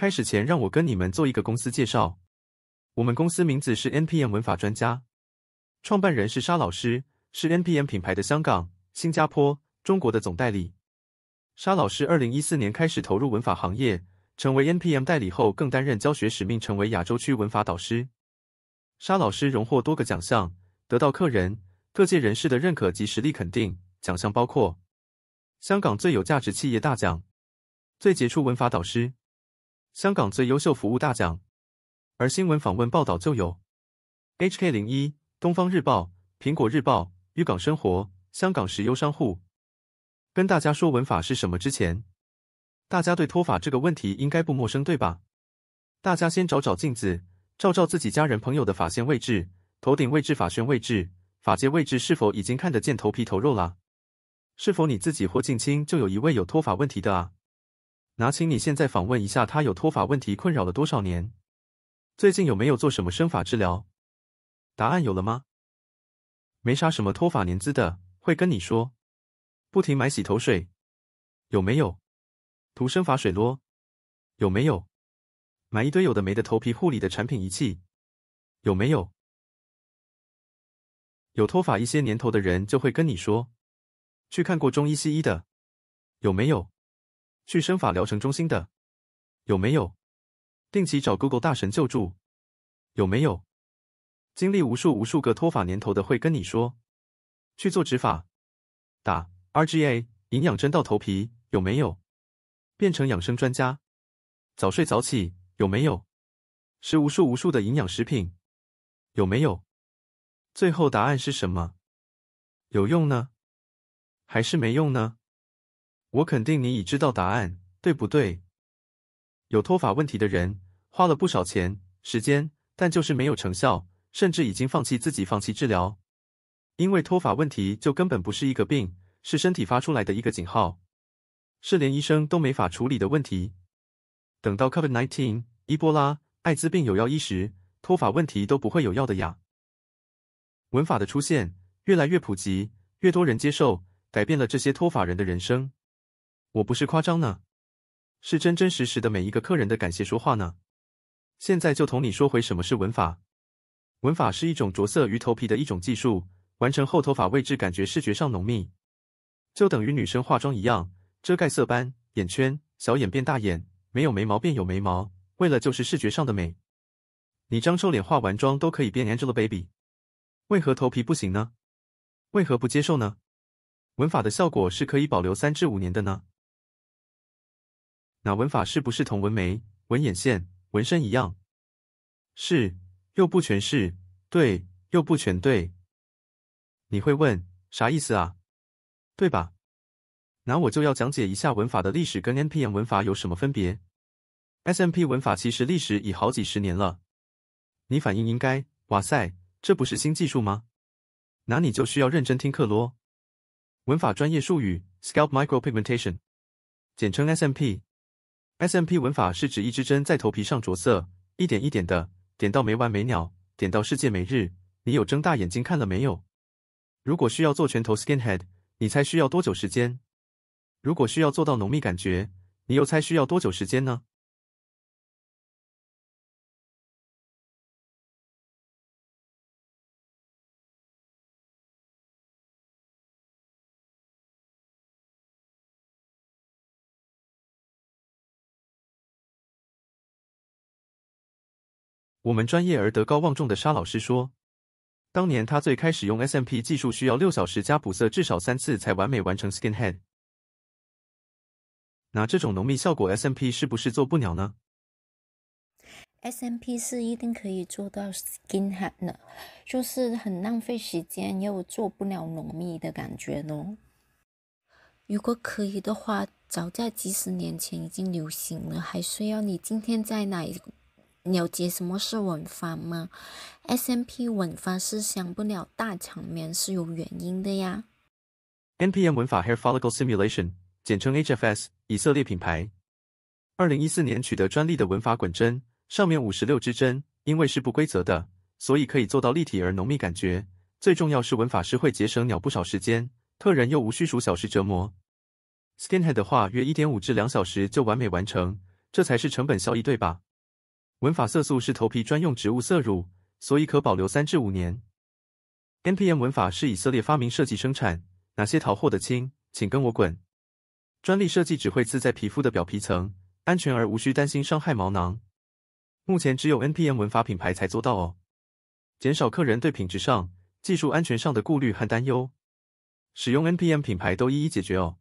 开始前，让我跟你们做一个公司介绍。我们公司名字是 NPM 文法专家，创办人是沙老师，是 NPM 品牌的香港、新加坡、中国的总代理。沙老师二零一四年开始投入文法行业，成为 NPM 代理后，更担任教学使命，成为亚洲区文法导师。沙老师荣获多个奖项，得到客人各界人士的认可及实力肯定。奖项包括香港最有价值企业大奖、最杰出文法导师。香港最优秀服务大奖，而新闻访问报道就有 H K 零一东方日报、苹果日报、《渔港生活》、香港石油商户。跟大家说文法是什么之前，大家对脱发这个问题应该不陌生对吧？大家先找找镜子，照照自己家人朋友的发线位置、头顶位置、发旋位置、发界位置，是否已经看得见头皮头肉了？是否你自己或近亲就有一位有脱发问题的啊？拿，请你现在访问一下，他有脱发问题困扰了多少年？最近有没有做什么生发治疗？答案有了吗？没啥什么脱发年资的会跟你说，不停买洗头水，有没有涂生发水咯，有没有买一堆有的没的头皮护理的产品仪器？有没有有脱发一些年头的人就会跟你说，去看过中医西医的有没有？去生发疗程中心的有没有？定期找 Google 大神救助有没有？经历无数无数个脱发年头的会跟你说去做植发，打 RGA 营养针到头皮有没有？变成养生专家，早睡早起有没有？吃无数无数的营养食品有没有？最后答案是什么？有用呢，还是没用呢？我肯定你已知道答案，对不对？有脱发问题的人花了不少钱、时间，但就是没有成效，甚至已经放弃自己、放弃治疗。因为脱发问题就根本不是一个病，是身体发出来的一个警号，是连医生都没法处理的问题。等到 COVID-19、伊波拉、艾滋病有药医时，脱发问题都不会有药的呀。纹法的出现越来越普及，越多人接受，改变了这些脱发人的人生。我不是夸张呢，是真真实实的每一个客人的感谢说话呢。现在就同你说回什么是纹法。纹法是一种着色于头皮的一种技术，完成后头发位置感觉视觉上浓密，就等于女生化妆一样，遮盖色斑、眼圈、小眼变大眼，没有眉毛变有眉毛，为了就是视觉上的美。你张臭脸化完妆都可以变 Angelababy，为何头皮不行呢？为何不接受呢？纹法的效果是可以保留三至五年的呢？那纹法是不是同纹眉、纹眼线、纹身一样？是又不全是，对又不全对。你会问啥意思啊？对吧？那我就要讲解一下纹法的历史跟 n p M 文纹法有什么分别。S M P 纹法其实历史已好几十年了。你反应应该，哇塞，这不是新技术吗？那你就需要认真听课咯。纹法专业术语 Scalp Micropigmentation，简称 S M P。SMP 文法是指一支针在头皮上着色，一点一点的点到没完没了，点到世界末日。你有睁大眼睛看了没有？如果需要做全头 skin head，你猜需要多久时间？如果需要做到浓密感觉，你又猜需要多久时间呢？我们专业而德高望重的沙老师说，当年他最开始用 SMP 技术，需要六小时加补色至少三次才完美完成 Skin Hand。那这种浓密效果 SMP 是不是做不了呢？SMP 是一定可以做到 Skin Hand 的，就是很浪费时间，又做不了浓密的感觉呢。如果可以的话，早在几十年前已经流行了，还需要你今天在哪？了解什么是文发吗？S M P 文发是想不了大场面是有原因的呀。N P M 文法 Hair Follicle Simulation，简称 H F S，以色列品牌，二零一四年取得专利的文发滚针，上面五十六支针，因为是不规则的，所以可以做到立体而浓密感觉。最重要是文发师会节省鸟不少时间，客人又无需数小时折磨。s k a n h e a d 的话，约一点五至两小时就完美完成，这才是成本效益对吧？文法色素是头皮专用植物色乳，所以可保留三至五年。NPM 文法是以色列发明设计生产，哪些淘货的亲，请跟我滚！专利设计只会刺在皮肤的表皮层，安全而无需担心伤害毛囊。目前只有 NPM 文法品牌才做到哦，减少客人对品质上、技术安全上的顾虑和担忧。使用 NPM 品牌都一一解决哦。